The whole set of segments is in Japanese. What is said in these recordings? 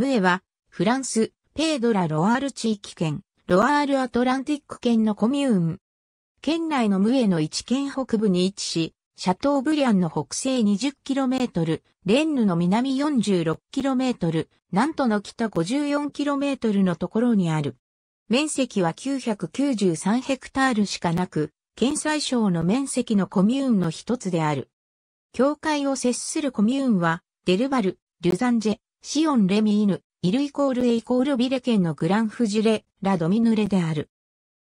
ムエは、フランス、ペードラ・ロアール地域圏、ロアール・アトランティック圏のコミューン。県内のムエの一県北部に位置し、シャトーブリアンの北西 20km、レンヌの南 46km、ナントの北 54km のところにある。面積は993ヘクタールしかなく、県最小の面積のコミューンの一つである。境界を接するコミューンは、デルバル、リュザンジェ、シオン・レミ・ーヌ、イルイコールエイコールビレ県のグランフジュレ、ラ・ドミヌレである。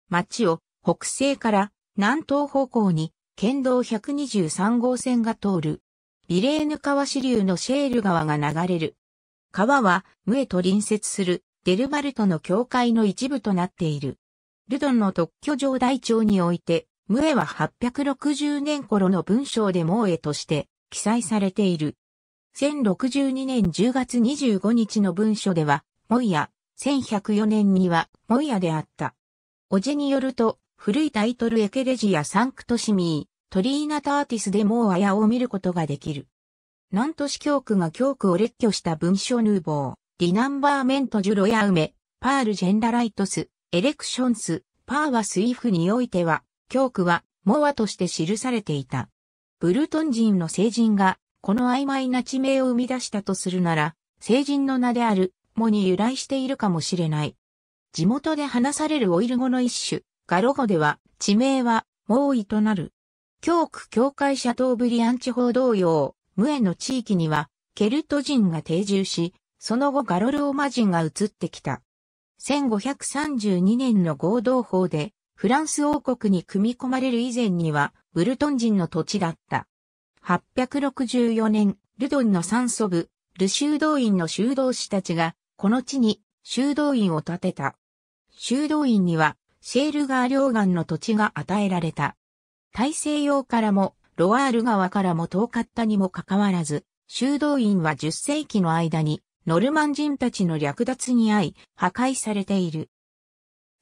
町を北西から南東方向に県道123号線が通る。ビレーヌ川支流のシェール川が流れる。川は、ムエと隣接するデルバルトの境界の一部となっている。ルドンの特許上大町において、ムエは860年頃の文章でモーエとして記載されている。1062年10月25日の文書では、モイヤ、1104年にはモイヤであった。おじによると、古いタイトルエケレジア・サンクトシミー、トリーナターティスでモーアヤを見ることができる。南都市教区が教区を列挙した文書ヌーボー、ディナンバーメントジュロヤウメ、パールジェンダライトス、エレクションス、パーはスイフにおいては、教区はモアとして記されていた。ブルトン人の聖人がこの曖昧な地名を生み出したとするなら、聖人の名である、もに由来しているかもしれない。地元で話されるオイル語の一種、ガロ語では、地名は、猛威となる。教区教会シャトーブリアン地方同様、無縁の地域には、ケルト人が定住し、その後ガロルオマ人が移ってきた。1532年の合同法で、フランス王国に組み込まれる以前には、ブルトン人の土地だった。8 6 4年、ルドンの三祖部、ル修道院の修道士たちが、この地に修道院を建てた。修道院には、シェール川両岸の土地が与えられた。大西洋からも、ロワール川からも遠かったにもかかわらず、修道院は10世紀の間に、ノルマン人たちの略奪に遭い、破壊されている。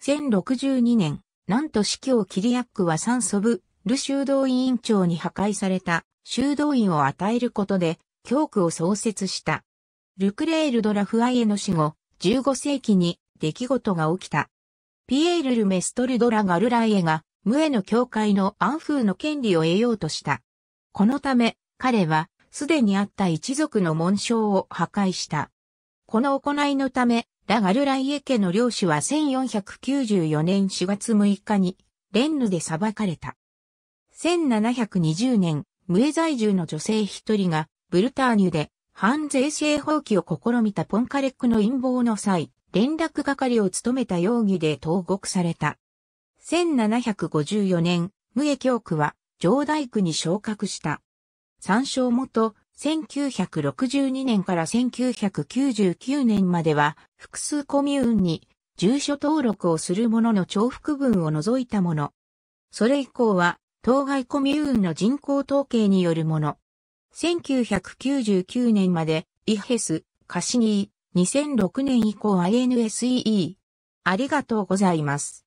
1062年、なんと司教キリアックは三祖部、ル修道院長に破壊された。修道院を与えることで、教区を創設した。ルクレール・ド・ラフアイエの死後、15世紀に出来事が起きた。ピエール・ルメストル・ド・ラ・ガルライエが、ムエの教会のアンフーの権利を得ようとした。このため、彼は、すでにあった一族の紋章を破壊した。この行いのため、ラガルライエ家の領主は1494年4月6日に、レンヌで裁かれた。1720年、ムエ在住の女性一人が、ブルターニュで、反税制放棄を試みたポンカレックの陰謀の際、連絡係を務めた容疑で投獄された。1754年、ムエ教区は、上大区に昇格した。参照元、1962年から1999年までは、複数コミューンに、住所登録をする者の重複分を除いたもの。それ以降は、当該コミューンの人口統計によるもの。1999年まで、イヘス、カシニー、2006年以降 INSEE。ありがとうございます。